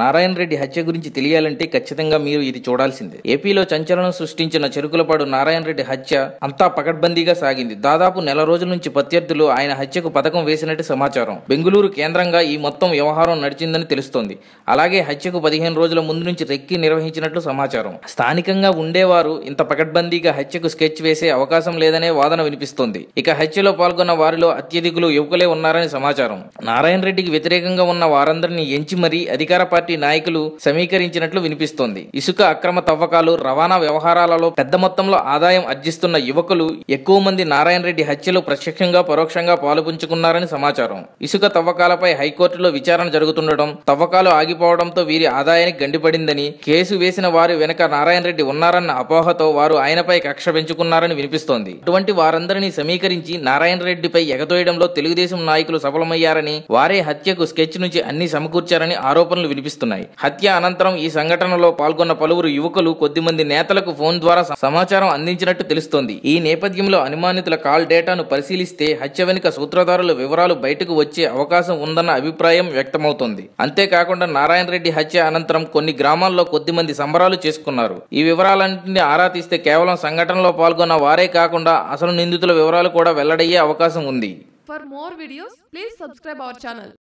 నారాయణ రెడ్డి హత్య గురించి తెలియాలంటే ఖచ్చితంగా మీరు ఇది చూడాల్సిందే ఏపీలో సంచలనం సృష్టించిన చెరుకులపాడు నారాయణ రెడ్డి హత్య అంతా పకడ్బందీగా సాగింది దాదాపు నెల రోజుల నుంచి ప్రత్యర్థులు ఆయన హత్యకు పథకం వేసినట్టు సమాచారం బెంగళూరు కేంద్రంగా ఈ మొత్తం వ్యవహారం నడిచిందని తెలుస్తోంది అలాగే హత్యకు పదిహేను రోజుల ముందు నుంచి రెక్కి నిర్వహించినట్లు సమాచారం స్థానికంగా ఉండేవారు ఇంత పకడ్బందీగా హత్యకు స్కెచ్ వేసే అవకాశం లేదనే వాదన వినిపిస్తోంది ఇక హత్యలో పాల్గొన్న వారిలో అత్యధికులు యువకులే ఉన్నారని సమాచారం నారాయణ రెడ్డికి వ్యతిరేకంగా ఉన్న వారందరినీ ఎంచి మరీ అధికార పార్టీ పార్టీ నాయకులు సమీకరించినట్లు వినిపిస్తోంది ఇసుక అక్రమ తవ్వకాలు రవాణా వ్యవహారాలలో పెద్ద మొత్తంలో ఆదాయం అర్జిస్తున్న యువకులు ఎక్కువ మంది నారాయణ రెడ్డి హత్యలో ప్రత్యక్షంగా పరోక్షంగా పాలుపుంచుకున్నారని సమాచారం ఇసుక తవ్వకాలపై హైకోర్టులో విచారణ జరుగుతుండటం తవ్వకాలు ఆగిపోవడంతో వీరి ఆదాయానికి గండిపడిందని కేసు వేసిన వారి వెనక నారాయణ రెడ్డి ఉన్నారన్న అపోహతో వారు ఆయనపై కక్ష పెంచుకున్నారని వినిపిస్తోంది అటువంటి వారందరినీ సమీకరించి నారాయణ రెడ్డిపై ఎగతోయడంలో తెలుగుదేశం నాయకులు సఫలమయ్యారని వారే హత్యకు స్కెచ్ నుంచి అన్ని సమకూర్చారని ఆరోపణలు వినిపిస్తాయి వినిపిస్తున్నాయి హత్య అనంతరం ఈ సంఘటనలో పాల్గొన్న పలువురు యువకులు కొద్దిమంది నేతలకు ఫోన్ ద్వారా సమాచారం అందించినట్టు తెలుస్తోంది ఈ నేపథ్యంలో అనుమానితుల కాల్ డేటాను పరిశీలిస్తే హత్య వెనుక సూత్రధారుల వివరాలు బయటకు వచ్చే అవకాశం ఉందన్న అభిప్రాయం వ్యక్తమవుతోంది అంతేకాకుండా నారాయణ రెడ్డి హత్య అనంతరం కొన్ని గ్రామాల్లో కొద్దిమంది సంబరాలు చేసుకున్నారు ఈ వివరాలన్నింటినీ ఆరా తీస్తే కేవలం సంఘటనలో పాల్గొన్న వారే కాకుండా అసలు నిందితుల వివరాలు కూడా వెల్లడయ్యే అవకాశం ఉంది for more videos please subscribe our channel